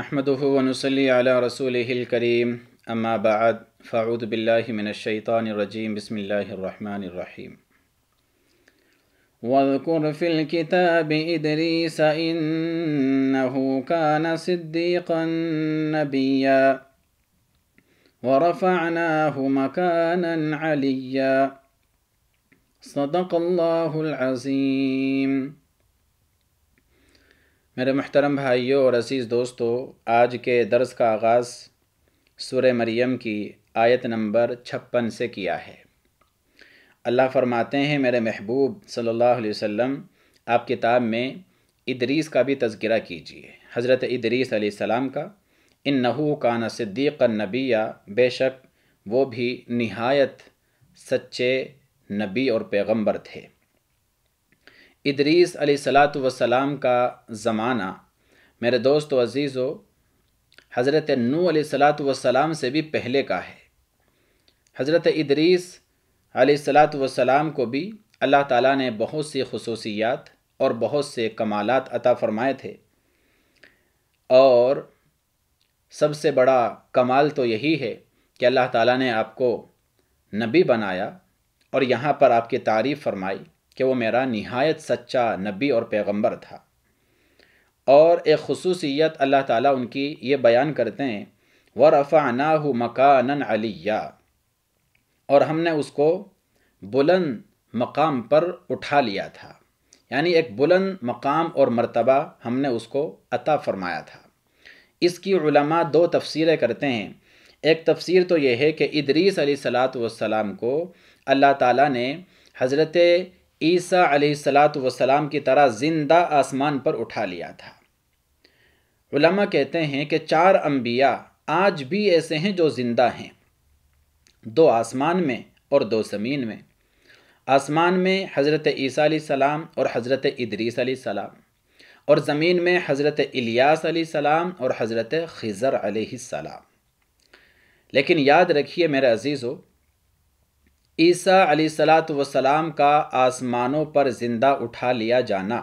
نحمده ونصلي على رسوله الكريم أما بعد فأعوذ بالله من الشيطان الرجيم بسم الله الرحمن الرحيم واذكر في الكتاب إدريس إنه كان صديقا نبيا ورفعناه مكانا عليا صدق الله العظيم मेरे महतरम भाइयों और अज़ीज़ दोस्तों आज के दर्स का आगाज़ सुर मरियम की आयत नंबर छप्पन से किया है अल्लाह फरमाते हैं मेरे महबूब सल्लल्लाहु अलैहि वसल्लम आप किताब में इदरीस का भी तस्करा कीजिए हज़रत इदरीस सलाम का इन नहू काना सिद्दीक नबिया बेशक वो भी नहायत सच्चे नबी और पैगंबर थे इदरीस सलाम का ज़माना मेरे दोस्त अज़ीज़ो हज़रत नू सलाम से भी पहले का है हज़रत इदरीस सलाम को भी अल्लाह ताला ने बहुत सी खसूसियात और बहुत से कमालत अता फ़रमाए थे और सबसे बड़ा कमाल तो यही है कि अल्लाह ताला ने आपको नबी बनाया और यहाँ पर आपकी तारीफ़ फरमाई कि वो मेरा नहायत सच्चा नबी और पैगंबर था और एक खसूसियत अल्लाह ताला उनकी ये बयान करते हैं व रफ़ाना मकानन अलिया और हमने उसको बुलंद मकाम पर उठा लिया था यानी एक बुलंद मकाम और मर्तबा हमने उसको अता फरमाया था इसकी उलमा दो तफसीरें करते हैं एक तफसीर तो यह है कि इदरीस सलात वसलाम को अल्लाह ताला ने हज़रत ईसा सलाम की तरह ज़िंदा आसमान पर उठा लिया था उलमा कहते हैं कि चार अम्बिया आज भी ऐसे हैं जो ज़िंदा हैं दो आसमान में और दो ज़मीन में आसमान में हज़रत ईसा सलाम और हज़रत इदरीस सलाम और ज़मीन में हज़रत इलियास सलाम और हज़रत खज़र सलाम लेकिन याद रखिए मेरे अजीज़ों ईसा सलाम का आसमानों पर ज़िंदा उठा लिया जाना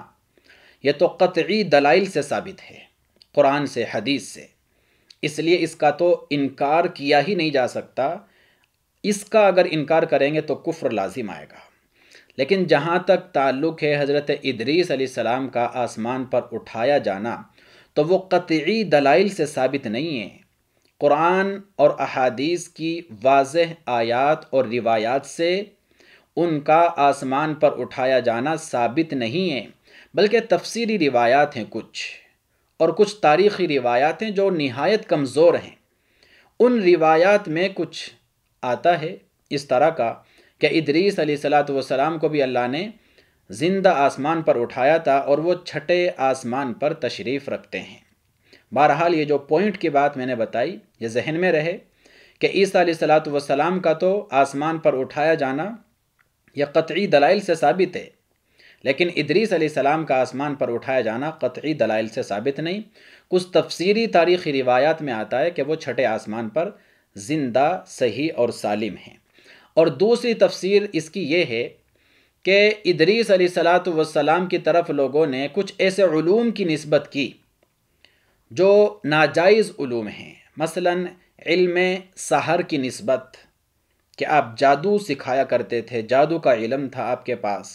यह तो कतई दलाइल से साबित है कुरान से हदीस से इसलिए इसका तो इनकार किया ही नहीं जा सकता इसका अगर इनकार करेंगे तो कुफ्र लाजिम आएगा लेकिन जहाँ तक ताल्लुक़ है हज़रत इदरीस सलाम का आसमान पर उठाया जाना तो वो कतई दलाइल से साबित नहीं है कुरान और अहादीस की वाज आयात और रिवायात से उनका आसमान पर उठाया जाना साबित नहीं है बल्कि तफसीरी रिवायात हैं कुछ और कुछ तारीख़ी रिवायात हैं जो नहायत कमज़ोर हैं उन रिवायात में कुछ आता है इस तरह का कि इदरीस सलाम को भी अल्लाह ने ज़िंदा आसमान पर उठाया था और वो छठे आसमान पर तशरीफ़ रखते हैं बहरहाल ये जो पॉइंट की बात मैंने बताई ये जहन में रहे कि ईसा सलाम का तो आसमान पर उठाया जाना यह कतई दलाइल से साबित है लेकिन इदरीस सलाम का आसमान पर उठाया जाना कतई दलाइल से साबित नहीं कुछ तफसीरी तारीख़ी रिवायात में आता है कि वो छठे आसमान पर ज़िंदा सही और सालिम हैं और दूसरी तफसीर इसकी ये है कि इदरीस सलाम की तरफ लोगों ने कुछ ऐसे ूम की नस्बत की जो नाजायज़ ूम हैं मसलन इल्म सहर की नस्बत कि आप जादू सिखाया करते थे जादू का इलम था आपके पास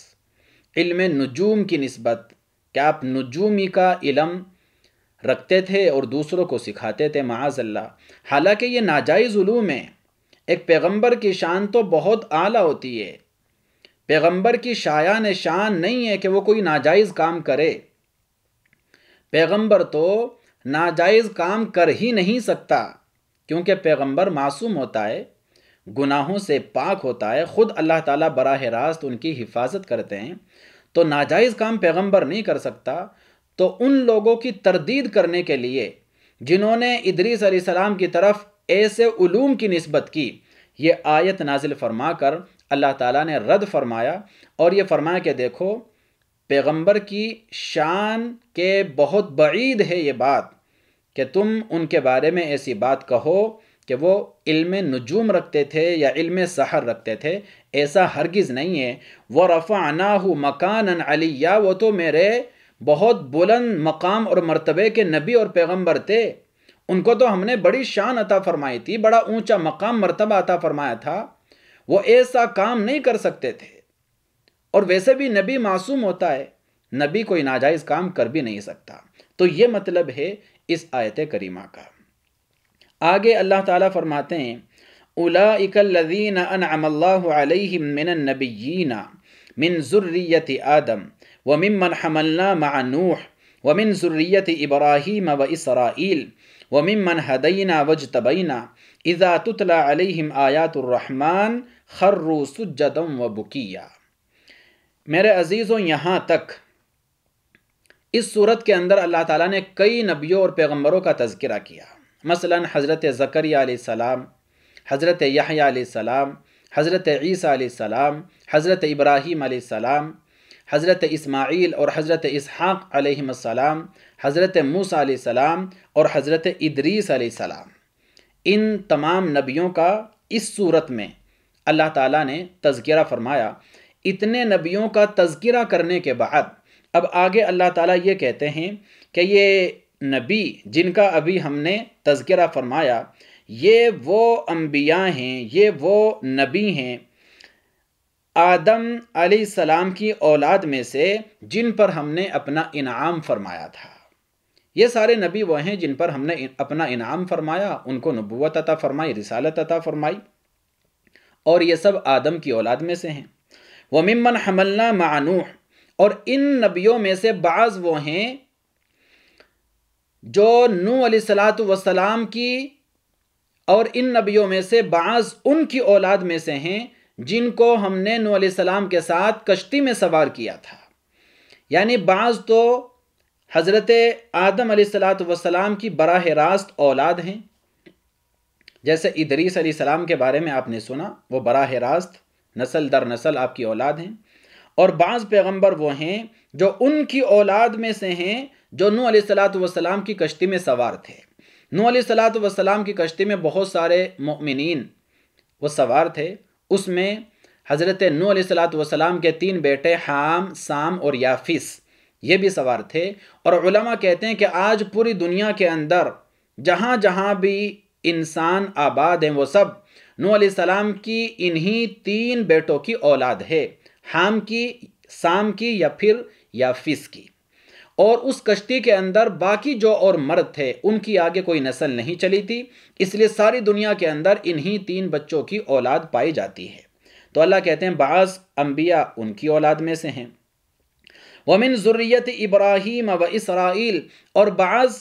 इल्म नजूम की नस्बत कि आप नजूमी का इलम रखते थे और दूसरों को सिखाते थे माजल्ला हालांकि ये नाजायज़ ूम है एक पैगंबर की शान तो बहुत आला होती है पैगंबर की ने शान नहीं है कि वो कोई नाजायज़ काम करे पैगंबर तो नाजायज़ काम कर ही नहीं सकता क्योंकि पैगंबर मासूम होता है गुनाहों से पाक होता है ख़ुद अल्लाह ताला बराह रास्त उनकी हिफाजत करते हैं तो नाजायज़ काम पैगंबर नहीं कर सकता तो उन लोगों की तरदीद करने के लिए जिन्होंने इदरीस सलाम की तरफ ऐसे उलूम की नस्बत की ये आयत नाजिल फरमा कर अल्लाह ताला ने रद्द फरमाया और ये फरमाया कि देखो पैगंबर की शान के बहुत बीद है ये बात कि तुम उनके बारे में ऐसी बात कहो कि वो इल्म नजूम रखते थे या इल्म सहर रखते थे ऐसा हरगिज़ नहीं है वो व रफ़ाना मकान अलिया वो तो मेरे बहुत बुलंद मकाम और मरतबे के नबी और पैगम्बर थे उनको तो हमने बड़ी शान अता फरमाई थी बड़ा ऊँचा मकाम मरतबा अता फरमाया था वो ऐसा काम नहीं कर सकते थे और वैसे भी नबी मासूम होता है नबी कोई नाजायज़ काम कर भी नहीं सकता तो ये मतलब है इस आयत करीमा का आगे अल्लाह ताला फरमाते हैं उलाइकल्लज़ीन अनअमल्लाहु अलैहिम मिनन आदम व मिम्मन हमलना व मिन ज़ुर्रियति इब्राहीम व इसराईल व मिम्मन हदैना वजतबैना इज़ा तुतला अलैहिम आयातुर्रहमान खर्रू मेरे अजीज़ों यहाँ तक इस सूरत के अंदर अल्लाह ताला ने कई नबियों और पैगम्बरों का तस्करा किया मसलन हज़रत ज़करिया सलाम हज़रत यहया सलाम हज़रत ईसा सलाम हज़रत इब्राहीम सलाम हज़रत इस्माइल और हज़रत इसहाक़ सलाम हज़रत मूसा सलाम और हज़रत इदरीस इन तमाम नबियों का इस सूरत में अल्लाह ताला ने तस्करा फरमाया इतने नबियों का तस्करा करने के बाद अब आगे अल्लाह ताला ये कहते हैं कि ये नबी जिनका अभी हमने तज़किरा फरमाया ये वो अम्बिया हैं ये वो नबी हैं आदम सलाम की औलाद में से जिन पर हमने अपना इनाम फरमाया था ये सारे नबी वह हैं जिन पर हमने अपना इनाम फरमाया उनको नबूत अता फरमाई रिसालत अता फरमाई और ये सब आदम की औलाद में से हैं व वमिमन हमलना मानूह और इन नबियों में से बाज़ वो हैं जो नू सलात वसलाम की और इन नबियों में से बाज़ उनकी औलाद में से हैं जिनको हमने नू सलाम के साथ कश्ती में सवार किया था यानी बाज़ तो हज़रत आदम सलात वसलाम की बराह रास्त औलाद हैं जैसे इदरीसम के बारे में आपने सुना वो बराह रास्त नसल दर नसल आपकी औलाद हैं और बाज़ पैगम्बर वह हैं जो उनकी औलाद में से हैं जो नू सलाम की कश्ती में सवार थे नू सलाम की कश्ती में बहुत सारे ममिन वो सवार थे उसमें हज़रत नू सलाम के तीन बेटे हाम साम और याफिस ये भी सवार थे और उलमा कहते हैं कि आज पूरी दुनिया के अंदर जहाँ जहाँ भी इंसान आबाद हैं वो सब नू सलाम की इन्हीं तीन बेटों की औलाद है हाम की साम की या फिर याफिस की और उस कश्ती के अंदर बाकी जो और मर्द थे उनकी आगे कोई नस्ल नहीं चली थी इसलिए सारी दुनिया के अंदर इन्हीं तीन बच्चों की औलाद पाई जाती है तो अल्लाह कहते हैं बाज़ अम्बिया उनकी औलाद में से हैं वमिन ज़ुर्रियत इब्राहिम व इसराइल और बाज़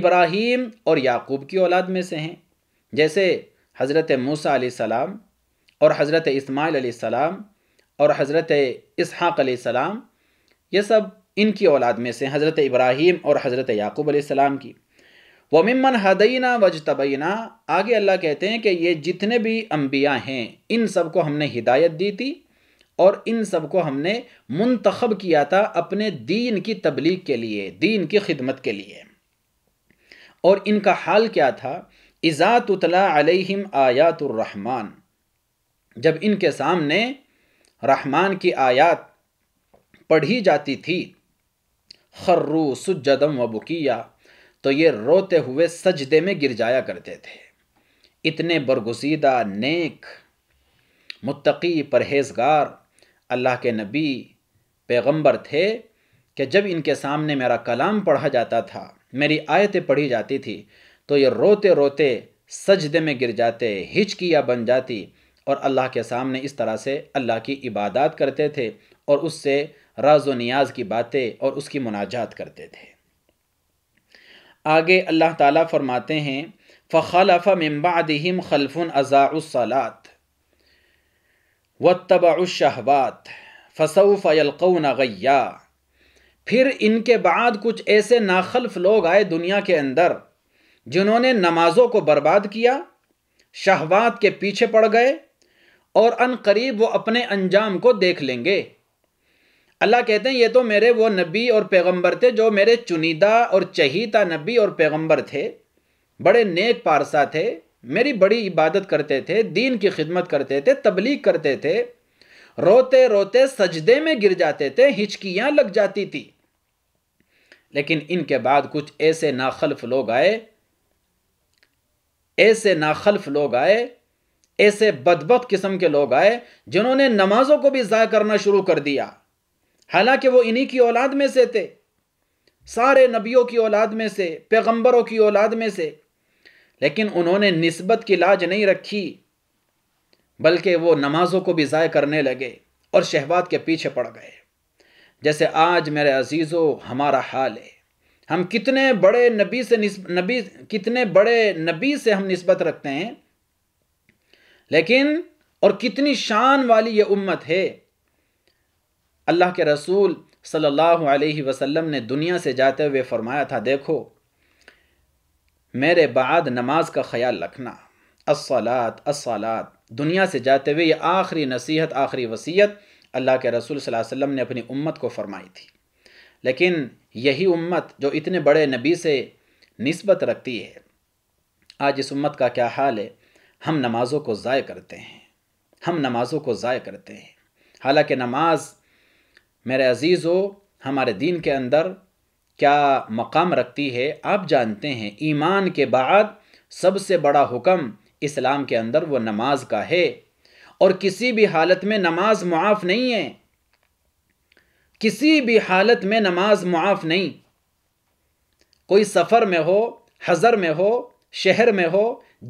इब्राहीम और याकूब की औलाद में से हैं जैसे हज़रत मूसा सलाम और हज़रत इस्माईल सलाम और हज़रत इसहाक़ सलाम ये सब इनकी औलाद में से हज़रत इब्राहीम और हज़रत याकूब सलाम की वमिमन हदयना वज तबैना आगे अल्लाह कहते हैं कि ये जितने भी अम्बिया हैं इन सब को हमने हिदायत दी थी और इन सब को हमने मंतखब किया था अपने दीन की तबलीग के लिए दीन की खिदमत के लिए और इनका हाल क्या था इज़ात तुतला अलैहिम जब इनके सामने रहमान की आयात पढ़ी जाती थी खर्रू सुजदम व बुकिया तो ये रोते हुए सजदे में गिर जाया करते थे इतने बरगुजीदा नेक मुत्तकी परहेजगार अल्लाह के नबी पैगंबर थे कि जब इनके सामने मेरा कलाम पढ़ा जाता था मेरी आयतें पढ़ी जाती थी तो ये रोते रोते सजदे में गिर जाते हिचकिया बन जाती और अल्लाह के सामने इस तरह से अल्लाह की इबादत करते थे और उससे राजो नियाज की बातें और उसकी मुनाजात करते थे आगे अल्लाह ताला फरमाते हैं फ़खलफ़ मम्बादिम खलफ़ुन अज़ाउसलात व तबाशहबात फ़सऊफ़ यलकौन गैया फिर इनके बाद कुछ ऐसे नाखल्फ लोग आए दुनिया के अंदर जिन्होंने नमाजों को बर्बाद किया शहवात के पीछे पड़ गए और क़रीब वो अपने अंजाम को देख लेंगे अल्लाह कहते हैं ये तो मेरे वो नबी और पैगंबर थे जो मेरे चुनिदा और चहीता नबी और पैगंबर थे बड़े नेक पारसा थे मेरी बड़ी इबादत करते थे दीन की खिदमत करते थे तबलीग करते थे रोते रोते सजदे में गिर जाते थे हिचकियाँ लग जाती थी लेकिन इनके बाद कुछ ऐसे नाखल्फ लोग आए ऐसे नाखल्फ लोग आए ऐसे बदबक किस्म के लोग आए जिन्होंने नमाजों को भी ज़ाय करना शुरू कर दिया हालांकि वो इन्हीं की औलाद में से थे सारे नबियों की औलाद में से पैगंबरों की औलाद में से लेकिन उन्होंने नस्बत की लाज नहीं रखी बल्कि वो नमाजों को भी ज़ाय करने लगे और शहबाद के पीछे पड़ गए जैसे आज मेरे अजीज़ों हमारा हाल है हम कितने बड़े नबी से नबी कितने बड़े नबी से हम नस्बत रखते हैं लेकिन और कितनी शान वाली ये उम्मत है अल्लाह के रसूल सल्लल्लाहु अलैहि वसल्लम ने दुनिया से जाते हुए फरमाया था देखो मेरे बाद नमाज का ख्याल रखना असलात असलात दुनिया से जाते हुए ये आखिरी नसीहत आखिरी वसीयत अल्लाह के रसूल सल्लल्लाहु अलैहि वसल्लम ने अपनी उम्मत को फरमाई थी लेकिन यही उम्मत जो इतने बड़े नबी से नस्बत रखती है आज इस उम्मत का क्या हाल है हम नमाज़ों को ज़ाय करते हैं हम नमाज़ों को ज़ाय करते हैं हालांकि नमाज मेरे अजीज़ हो हमारे दीन के अंदर क्या मकाम रखती है आप जानते हैं ईमान के बाद सबसे बड़ा हुक्म इस्लाम के अंदर वो नमाज का है और किसी भी हालत में नमाज मुआफ़ नहीं है किसी भी हालत में नमाज मुआफ नहीं कोई सफ़र में हो हज़र में हो शहर में हो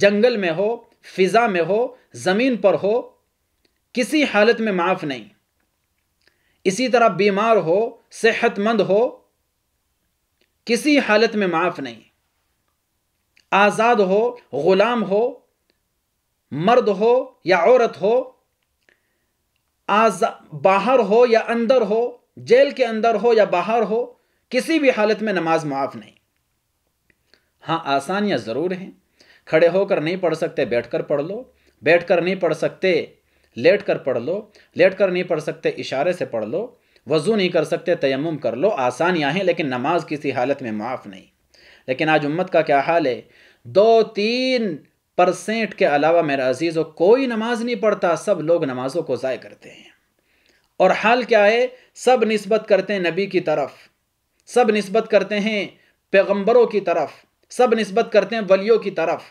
जंगल में हो फिज़ा में हो ज़मीन पर हो किसी हालत में माफ़ नहीं इसी तरह बीमार हो सेहतमंद हो किसी हालत में माफ़ नहीं आज़ाद हो ग़ुलाम हो मर्द हो या औरत हो आजा बाहर हो या अंदर हो जेल के अंदर हो या बाहर हो किसी भी हालत में नमाज माफ नहीं हाँ आसानियाँ ज़रूर हैं खड़े होकर नहीं पढ़ सकते बैठकर पढ़ लो बैठकर नहीं पढ़ सकते लेट कर पढ़ लो लेट कर नहीं पढ़ सकते इशारे से पढ़ लो वज़ू नहीं कर सकते तयम कर लो आसानियाँ हैं लेकिन नमाज किसी हालत में माफ़ नहीं लेकिन आज उम्मत का क्या हाल है दो तीन परसेंट के अलावा मेरा अजीज़ कोई नमाज नहीं पढ़ता सब लोग नमाजों को ज़ाय करते हैं और हाल क्या है सब नस्बत करते हैं नबी की तरफ सब नस्बत करते हैं पैगंबरों की तरफ सब नस्बत करते हैं वलियों की तरफ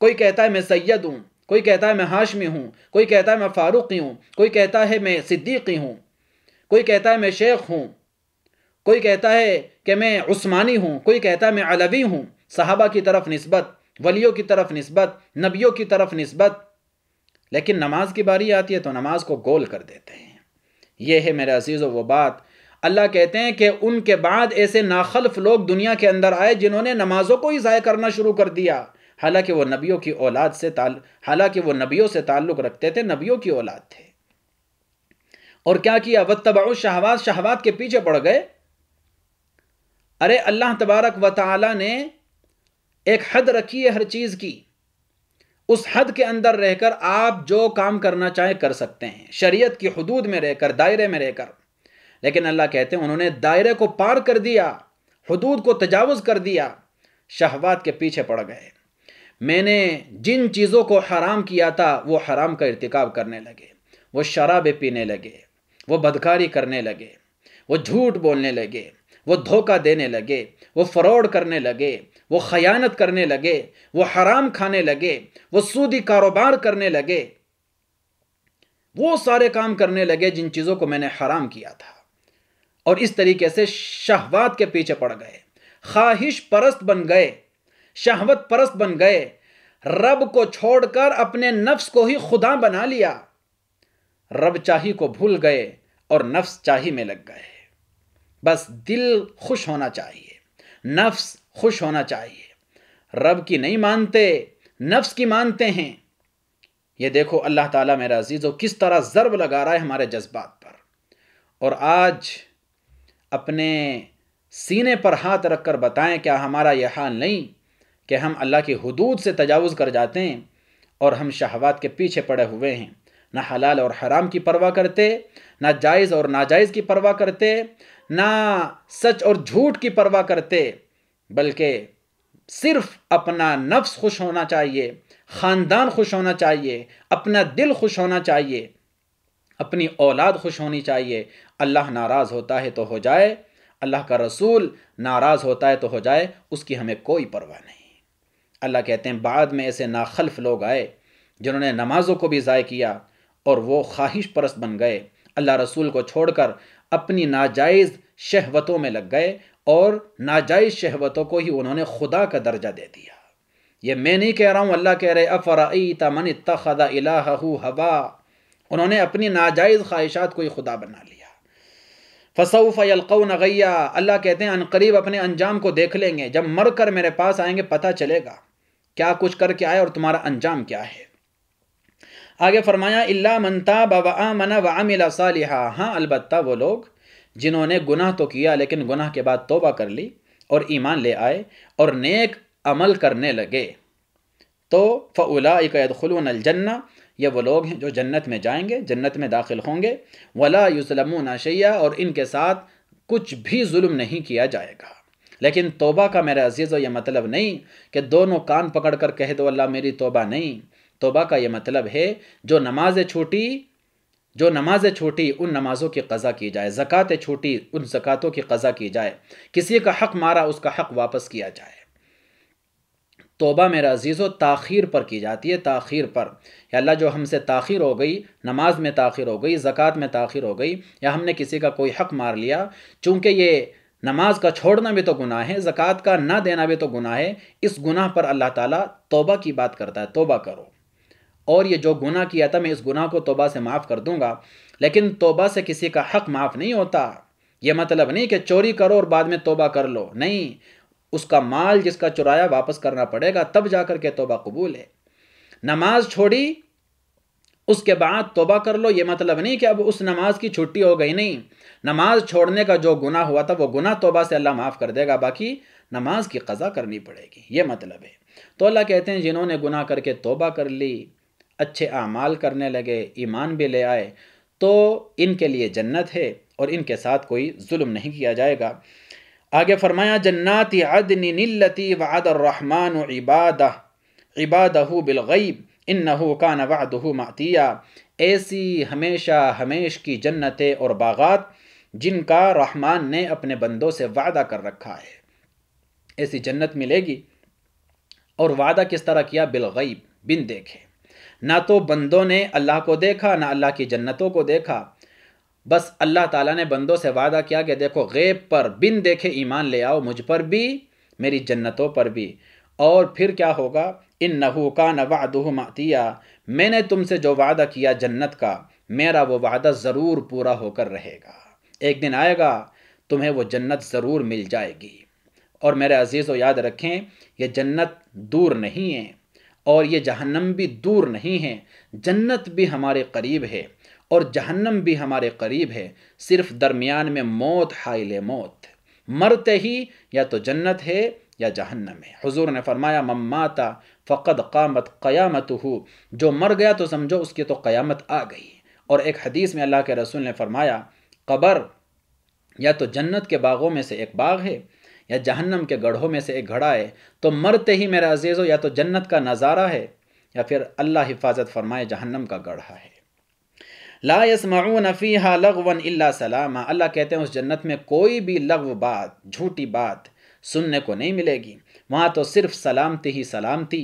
कोई कहता है मैं सैयद हूँ कोई कहता है मैं हाशमी हूँ कोई कहता है मैं फ़ारूक़ी हूँ कोई कहता है मैं सिद्दीकी हूँ कोई कहता है मैं शेख हूँ कोई कहता है कि मैं उस्मानी हूँ कोई कहता है मैं अलवी हूँ साहबा की तरफ नस्बत वलियों की तरफ नस्बत नबियों की तरफ नस्बत लेकिन नमाज की बारी आती है तो नमाज को गोल कर देते हैं ये है मेरे अजीज़ व बात अल्लाह कहते हैं कि उनके बाद ऐसे नाखल्फ लोग दुनिया के अंदर आए जिन्होंने नमाजों को ही ज़ाय करना शुरू कर दिया हालांकि वो नबियों की औलाद से ताल हालांकि वो नबियों से ताल्लुक़ रखते थे नबियों की औलाद थे और क्या किया व तबाउ शहवात शहवात के पीछे पड़ गए अरे अल्लाह तबारक व तला ने एक हद रखी है हर चीज़ की उस हद के अंदर रहकर आप जो काम करना चाहें कर सकते हैं शरीयत की हदूद में रहकर दायरे में रहकर लेकिन अल्लाह कहते हैं उन्होंने दायरे को पार कर दिया हदूद को तजावज़ कर दिया शहवात के पीछे पड़ गए मैंने जिन चीज़ों को हराम किया था वो हराम का इरतकब करने लगे वो शराबें पीने लगे वो बदकारी करने लगे वो झूठ बोलने लगे वो धोखा देने लगे वो फ्रॉड करने लगे वो खयानत करने लगे वो हराम खाने लगे वो सूदी कारोबार करने लगे वो सारे काम करने लगे जिन चीज़ों को मैंने हराम किया था और इस तरीके से शहवात के पीछे पड़ गए ख्वाहिश परस्त बन गए शहवत परस्त बन गए रब को छोड़कर अपने नफ्स को ही खुदा बना लिया रब चाही को भूल गए और नफ्स चाही में लग गए बस दिल खुश होना चाहिए नफ्स खुश होना चाहिए रब की नहीं मानते नफ्स की मानते हैं ये देखो अल्लाह ताला मेरा अजीज़ों किस तरह ज़रब लगा रहा है हमारे जज्बात पर और आज अपने सीने पर हाथ रख कर बताएं क्या हमारा यह हाल नहीं कि हम अल्लाह की हदूद से तजावज़ कर जाते हैं और हम शहवात के पीछे पड़े हुए हैं ना हलाल और हराम की परवाह करते ना जायज़ और नाजायज़ की परवाह करते ना सच और झूठ की परवाह करते बल्कि सिर्फ अपना नफ्स खुश होना चाहिए ख़ानदान खुश होना चाहिए अपना दिल खुश होना चाहिए अपनी औलाद खुश होनी चाहिए अल्लाह नाराज़ होता है तो हो जाए अल्लाह का रसूल नाराज़ होता है तो हो जाए उसकी हमें कोई परवाह नहीं अल्लाह कहते हैं बाद में ऐसे नाखल्फ लोग आए जिन्होंने नमाज़ों को भी ज़ाय किया और वो ख्वाहिश परस्त बन गए अल्लाह रसूल को छोड़कर अपनी नाजायज़ शहवतों में लग गए और नाजायज़ शहवतों को ही उन्होंने खुदा का दर्जा दे दिया ये मैं नहीं कह रहा हूँ अल्लाह कह रहे अफ़राई तमन तखदा इलाहू हवा उन्होंने अपनी नाजायज़ ख्वाहिशात को ही खुदा बना लिया फसऊफ़ यलकौन नग़ैया अल्लाह कहते हैं अनकरीब अपने अंजाम को देख लेंगे जब मर कर मेरे पास आएंगे पता चलेगा क्या कुछ करके आए और तुम्हारा अंजाम क्या है आगे फरमाया इल्ला मनता बबा मना वामिला सालिहा हाँ अलबत्ता वो लोग जिन्होंने गुनाह तो किया लेकिन गुनाह के बाद तोबा कर ली और ईमान ले आए और नेक अमल करने लगे तो फ़ला यदखलजन्ना ये वो लोग हैं जो जन्नत में जाएंगे जन्नत में दाखिल होंगे वला युसलमून शैया और इनके साथ कुछ भी जुल्म नहीं किया जाएगा लेकिन तोबा का मेरा अजीज़ यह मतलब नहीं कि दोनों कान पकड़ कर कह दो अल्लाह मेरी तोबा नहीं तोबा का यह मतलब है जो नमाज़ छूटी जो नमाज़ें छोटी उन नमाज़ों की कज़ा की जाए ज़क़़तें छोटी उन ज़क़़तों की कज़ा की जाए किसी का हक़ मारा उसका हक़ वापस किया जाए तोबा मेरा अजीज़ो ताखीर पर की जाती है ताखीर पर या अल्लाह जो हमसे ताखिर हो गई नमाज में ताखीर हो गई ज़क़़त में ताखिर हो गई या हमने किसी का कोई हक़ मार लिया चूँकि ये नमाज का छोड़ना भी तो गुनाह है ज़क़़त का ना देना भी तो गुनाह है इस गुनाह पर अल्लाह ताला तौबा की बात करता है तौबा करो और ये जो गुनाह किया था मैं इस गुनाह को तोबा से माफ़ कर दूंगा लेकिन तोबा से किसी का हक़ माफ़ नहीं होता यह मतलब नहीं कि चोरी करो और बाद में तोबा कर लो नहीं उसका माल जिसका चुराया वापस करना पड़ेगा तब जा कर के तोबा कबूल है नमाज छोड़ी उसके बाद तोबा कर लो ये मतलब नहीं कि अब उस नमाज की छुट्टी हो गई नहीं नमाज छोड़ने का जो गुना हुआ था वो गुना तोबा से अल्लाह माफ़ कर देगा बाकी नमाज की कज़ा करनी पड़ेगी ये मतलब है तो अल्लाह कहते हैं जिन्होंने गुना करके तोबा कर ली अच्छे आमाल करने लगे ईमान भी ले आए तो इनके लिए जन्नत है और इनके साथ कोई जुल्म नहीं किया जाएगा आगे फरमाया जन्नात अदनती वदरहमान इबाद इबादहू बिलगैब इन्नहू कान वादहू मातिया ऐसी हमेशा हमेश की जन्नतें और बागात जिनका रहमान ने अपने बंदों से वादा कर रखा है ऐसी जन्नत मिलेगी और वादा किस तरह किया बिलगैब बिन देखे ना तो बंदों ने अल्लाह को देखा ना अल्लाह की जन्नतों को देखा बस अल्लाह ताला ने बंदों से वादा किया कि देखो गैब पर बिन देखे ईमान ले आओ मुझ पर भी मेरी जन्नतों पर भी और फिर क्या होगा इन नहू का नवादह मातिया मैंने तुमसे जो वादा किया जन्नत का मेरा वो वादा ज़रूर पूरा होकर रहेगा एक दिन आएगा तुम्हें वो जन्नत ज़रूर मिल जाएगी और मेरे अजीज़ याद रखें ये जन्नत दूर नहीं है और ये जहन्नम भी दूर नहीं है जन्नत भी हमारे करीब है और जहन्नम भी हमारे करीब है सिर्फ दरमियान में मौत हाइल मौत मरते ही या तो जन्नत है या जहन्नम है हुजूर ने फरमाया ममाता फ़कद कामत क़यामत हो जो मर गया तो समझो उसकी तो क़यामत आ गई और एक हदीस में अल्लाह के रसूल ने फरमाया कबर या तो जन्नत के बागों में से एक बाग है या जहन्नम के गढ़ों में से एक घड़ा है तो मरते ही मेरा अजीज़ो या तो जन्नत का नज़ारा है या फिर अल्लाह हिफाजत फरमाए जहन्नम का गढ़ा है ला यसमाऊन फ़ीहा लगवन इल्ला सलामा अल्लाह कहते हैं उस जन्नत में कोई भी लगव बात झूठी बात सुनने को नहीं मिलेगी वहाँ तो सिर्फ सलामती ही सलामती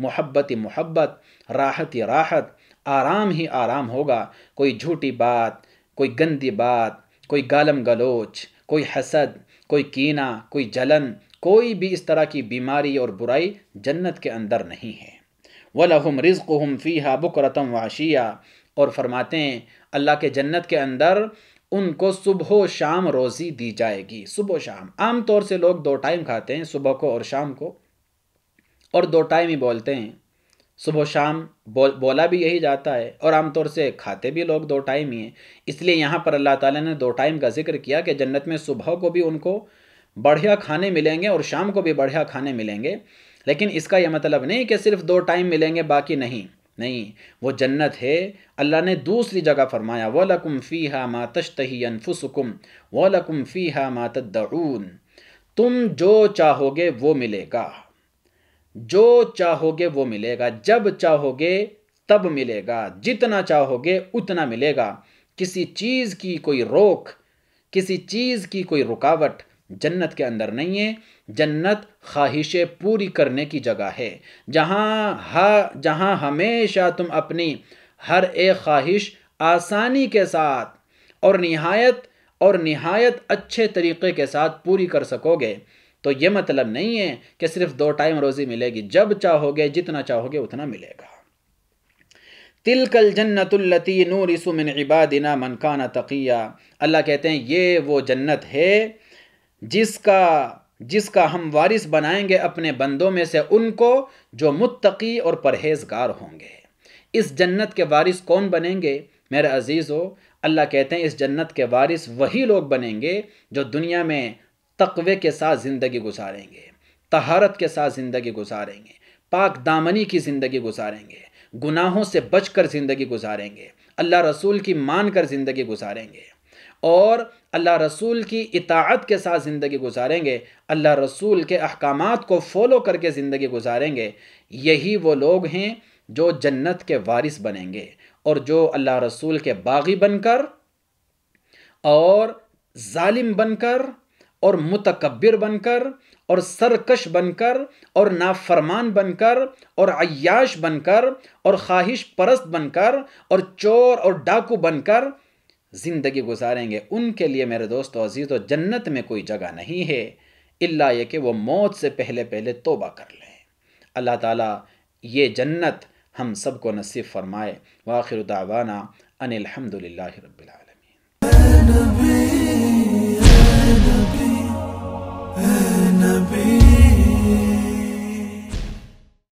मोहब्बत ही मोहब्बत राहत ही राहत आराम ही आराम होगा कोई झूठी बात कोई गंदी बात कोई गालम गलोच कोई हसद कोई कीना कोई जलन कोई भी इस तरह की बीमारी और बुराई जन्नत के अंदर नहीं है वलहम रिज़ हम फ़ीहा रतम वाशिया और फरमाते हैं अल्लाह के जन्नत के अंदर उनको सुबह शाम रोज़ी दी जाएगी सुबह शाम आम तौर से लोग दो टाइम खाते हैं सुबह को और शाम को और दो टाइम ही बोलते हैं सुबह शाम बोल बोला भी यही जाता है और आमतौर से खाते भी लोग दो टाइम ही हैं इसलिए यहाँ पर अल्लाह ताला ने दो टाइम का जिक्र किया कि जन्नत में सुबह को भी उनको बढ़िया खाने मिलेंगे और शाम को भी बढ़िया खाने मिलेंगे लेकिन इसका यह मतलब नहीं कि सिर्फ दो टाइम मिलेंगे बाकी नहीं नहीं वो जन्नत है अल्लाह ने दूसरी जगह फरमाया व लकुम फ़ी हा तश्तही अनफुसकुम व लकुम फ़ी हा मातदून तुम जो चाहोगे वो मिलेगा जो चाहोगे वो मिलेगा जब चाहोगे तब मिलेगा जितना चाहोगे उतना मिलेगा किसी चीज़ की कोई रोक किसी चीज़ की कोई रुकावट जन्नत के अंदर नहीं है जन्नत ख्वाहिशें पूरी करने की जगह है जहाँ हा जहाँ हमेशा तुम अपनी हर एक ख्वाहिश आसानी के साथ और नहायत और नहायत अच्छे तरीक़े के साथ पूरी कर सकोगे तो ये मतलब नहीं है कि सिर्फ दो टाइम रोज़ी मिलेगी जब चाहोगे जितना चाहोगे उतना मिलेगा तिलकल जन्नतुल्लती नूर इसुमिन इबादिना मनकाना तकिया अल्लाह कहते हैं ये वो जन्नत है जिसका जिसका हम वारिस बनाएंगे अपने बंदों में से उनको जो मुत्तकी और परहेजगार होंगे इस जन्नत के वारिस कौन बनेंगे मेरे अजीज़ हो अल्लाह कहते हैं इस जन्नत के वारिस वही लोग बनेंगे जो दुनिया में तकवे के साथ ज़िंदगी गुजारेंगे तहारत के साथ ज़िंदगी गुजारेंगे पाक दामनी की ज़िंदगी गुजारेंगे गुनाहों से बच कर ज़िंदगी गुजारेंगे अल्लाह रसूल की मान कर ज़िंदगी गुजारेंगे और अल्लाह रसूल की इताअत के साथ ज़िंदगी गुजारेंगे अल्लाह रसूल के अहकाम को फॉलो करके ज़िंदगी गुजारेंगे यही वो लोग हैं जो जन्नत के वारिस बनेंगे और जो अल्लाह रसूल के बागी बनकर और ालिम बनकर और मुतकबिर बनकर और सरकश बनकर और नाफरमान बनकर और अयाश बनकर और ख्वाहिश परस्त बनकर और चोर और डाकू बनकर ज़िंदगी गुजारेंगे उनके लिए मेरे दोस्त अजीज़ और तो जन्नत में कोई जगह नहीं है इल्ला ये कि वो मौत से पहले पहले तोबा कर लें अल्लाह ताला ये जन्नत हम सबको नसीब फरमाए वाखिर दावाना अनिलहमदिल्ला रबालमीन me.